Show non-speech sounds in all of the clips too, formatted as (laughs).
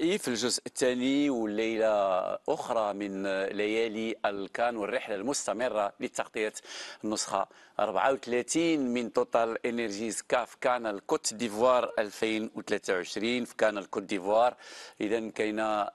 إيه في الجزء الثاني والليلة أخرى من ليالي الكان والرحلة المستمرة لتغطية النسخة 34 من توتال انرجيز كاف كان الكوت ديفوار 2023 في كان الكوت ديفوار إذا كاينة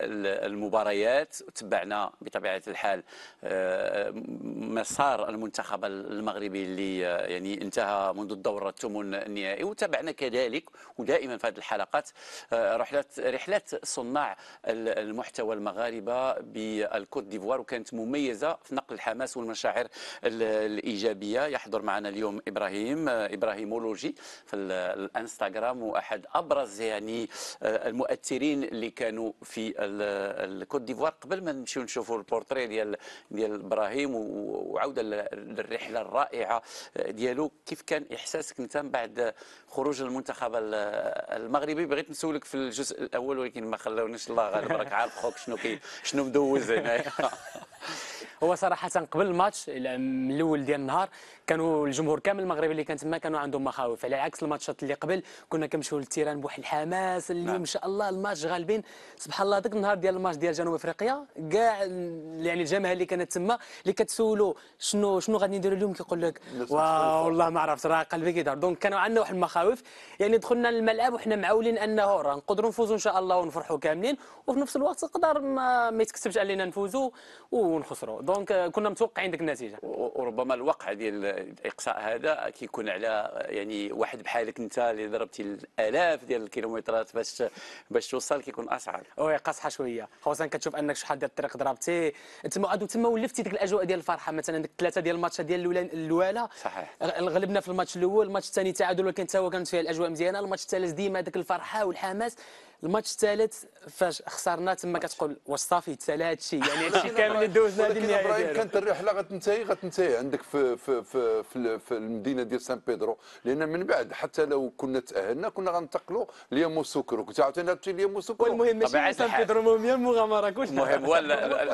المباريات تبعنا بطبيعه الحال آه، مسار المنتخب المغربي اللي آه، يعني انتهى منذ الدور الثمن النهائي وتابعنا كذلك ودائما في هذه الحلقات آه، رحلات رحلات صناع المحتوى المغاربه بالكوت ديفوار وكانت مميزه في نقل الحماس والمشاعر الايجابيه يحضر معنا اليوم ابراهيم ابراهيمولوجي في الانستغرام واحد ابرز يعني المؤثرين اللي كانوا في الكوت ديفوار قبل ما نمشيو نشوفوا البورتري ديال ديال ابراهيم وعوده للرحله الرائعه آه، ديالو كيف كان احساسك انت من بعد خروج المنتخب المغربي بغيت نسولك في الجزء الاول ولكن ما خلاونيش الله غالب راك عارف خوك شنو كي شنو مدوز هنايا (laughs) هو صراحه قبل الماتش من الاول ديال النهار كانوا الجمهور كامل المغربي اللي كان تما كانوا عندهم مخاوف على عكس الماتشات اللي قبل كنا كنمشيو للتيران بواحد الحماس اليوم نعم. ان شاء الله الماتش غالبين سبحان الله ذاك النهار ديال الماتش ديال جنوب افريقيا كاع يعني الجماهير اللي كانت تما اللي كتسولوا شنو شنو غادي نديروا اليوم كيقول لك والله ما عرفت راه قلبي كيدار دونك كانوا عندنا واحد المخاوف يعني دخلنا للملعب وحنا معولين انه راه نقدروا نفوزوا ان شاء الله ونفرحوا كاملين وفي نفس الوقت نقدر ما, ما يتكتبش علينا نفوزوا ونخسروا دونك آه، كنا متوقعين ديك النتيجه وربما الوقع ديال الاقصاء هذا كيكون على يعني واحد بحالك انت اللي ضربتي الالاف ديال الكيلومترات باش باش توصل كيكون اصعب وي قاصحه شويه خصوصا كتشوف انك شحال ديال الطريق ضربتي تما تما ولفتي ديك الاجواء ديال الفرحه مثلا ديك ثلاثه ديال الماتشات ديال الاولى صحيح غلبنا في الماتش الاول الماتش الثاني تعادل ولكن حتى هو كانت فيها الاجواء مزيانه الماتش الثالث ديما ديك الفرحه والحماس الماتش الثالث فاش خسرنا تما كتقول واش صافي تسالى هذا الشيء يعني هذا الشيء كامل دوزنا هذه النهايه ابراهيم كانت الرحله غتنتهي غتنتهي عندك في في في, في, في المدينه ديال سان بيدرو لان من بعد حتى لو كنا تاهلنا كنا غنتقلوا ليامو سوكرو كنت عاوتاني هربتي ليامو سوكرو المهم ماشي سان بيدرو المهم هي المغامره كلها المهم هو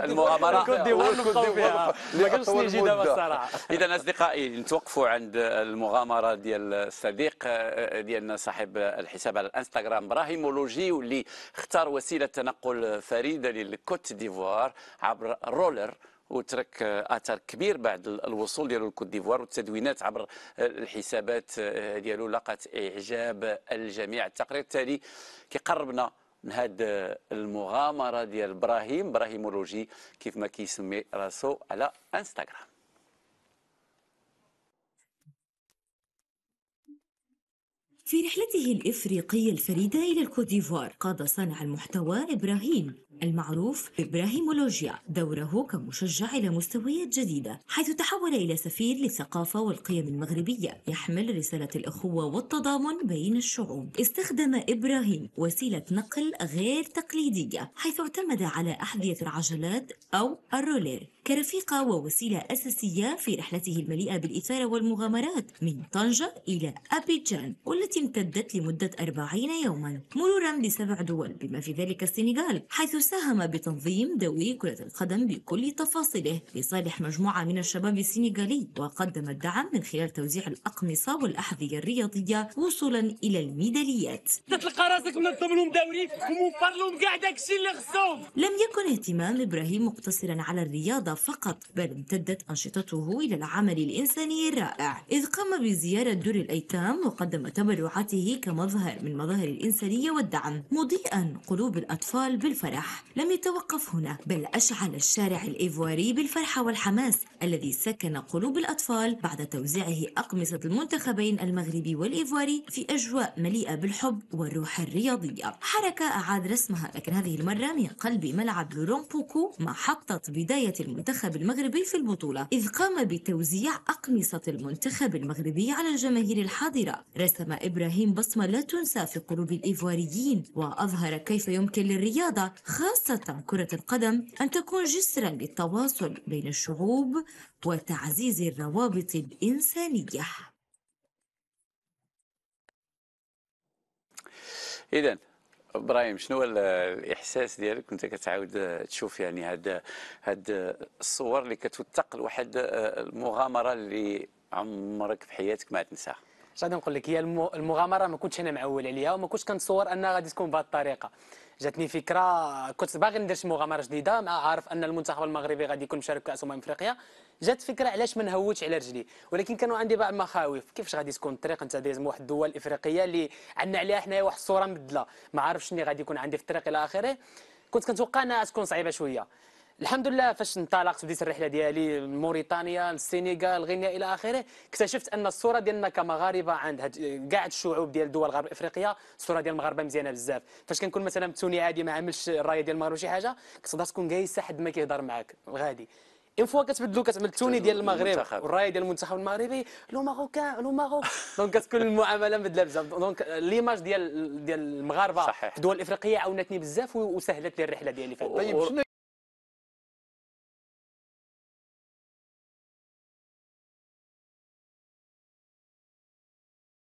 المغامره كوت ديفوار نبقاو فيها ما كانش نجي دابا الصراحه اذا اصدقائي نتوقفوا عند المغامره ديال الصديق ديالنا صاحب الحساب على الانستغرام ابراهيمولوجي واللي اختار وسيله تنقل فريده للكوت ديفوار عبر رولر وترك اثر كبير بعد الوصول ديالو للكوت ديفوار والتدوينات عبر الحسابات آه، ديالو لقت اعجاب الجميع التقرير التالي كيقربنا من هاد المغامره ديال ابراهيم ابراهيم كيف ما كيسمي راسو على انستغرام في رحلته الإفريقية الفريدة إلى الكوت ديفوار قاد صانع المحتوى إبراهيم المعروف بإبراهيمولوجيا دوره كمشجع إلى مستويات جديدة حيث تحول إلى سفير للثقافة والقيم المغربية يحمل رسالة الأخوة والتضامن بين الشعوب استخدم إبراهيم وسيلة نقل غير تقليدية حيث اعتمد على أحذية العجلات أو الرولير كرفيقة ووسيلة أساسية في رحلته المليئة بالإثارة والمغامرات من طنجة إلى أبيجان والتي امتدت لمدة 40 يوما مرورا بسبع دول بما في ذلك السنغال حيث وساهم بتنظيم دوري كرة القدم بكل تفاصيله لصالح مجموعة من الشباب السنغالي وقدم الدعم من خلال توزيع الأقمصة والأحذية الرياضية وصولا إلى الميداليات تتلقى راسك منظم لهم دوري وموفر لهم كاع اللي خصهم لم يكن اهتمام إبراهيم مقتصرا على الرياضة فقط بل امتدت أنشطته إلى العمل الإنساني الرائع إذ قام بزيارة دور الأيتام وقدم تبرعاته كمظهر من مظاهر الإنسانية والدعم مضيئا قلوب الأطفال بالفرح الفرح لم يتوقف هنا بل أشعل الشارع الإيفواري بالفرحة والحماس الذي سكن قلوب الأطفال بعد توزيعه أقمصة المنتخبين المغربي والإيفواري في أجواء مليئة بالحب والروح الرياضية حركة أعاد رسمها لكن هذه المرة من قلب ملعب لورون مع حطة بداية المنتخب المغربي في البطولة إذ قام بتوزيع أقمصة المنتخب المغربي على الجماهير الحاضرة رسم إبراهيم بصمة لا تنسى في قلوب الإيفواريين وأظهر كيف يمكن للرياضة خ خاصة كرة القدم أن تكون جسرا للتواصل بين الشعوب وتعزيز الروابط الإنسانية إذا ابراهيم شنو الاحساس ديالك وانت كتعاود تشوف يعني هاد هاد الصور اللي كتوثق لواحد آه، المغامره اللي عمرك في حياتك ما تنساها غادي نقول لك هي المغامره ما كنتش انا معول عليها وما كنتش كنتصور انها غادي تكون بهذه الطريقه جاتني فكره كنت باغي ندير شي مغامره جديده مع عارف ان المنتخب المغربي غادي يكون مشارك كاس امم افريقيا جات فكره علاش ما نهوتش على رجلي ولكن كانوا عندي بعض المخاوف كيفاش غادي تكون الطريق انت من واحد الدول الافريقيه اللي عندنا عليها حنايا واحد الصوره مبدله ما عارفش شنو غادي يكون عندي في الطريق الى اخره كنت كنتوقع انها تكون صعيبه شويه الحمد لله فاش انطلقت بديت الرحله ديالي من موريتانيا للسينغال غينيا الى اخره اكتشفت ان الصوره ديالنا كمغاربه عند كاع الشعوب ديال دول غرب افريقيا الصوره ديال المغاربه مزيانه بزاف فاش كنكون مثلا توني عادي ما عاملش الرايه ديال المغرب شي حاجه كتقدر تكون جايسه حد ما كيهضر معاك غادي اون فوا كتبدلو كتعمل التوني ديال المغرب والرايه ديال المنتخب المغربي لو ماروكا لو ماروك دونك كتكون المعامله مبدله بزاف دونك ليماج ديال ديال المغاربه في الدول الافريقيه عاونتني بزاف وسهلت لي الرحله ديالي في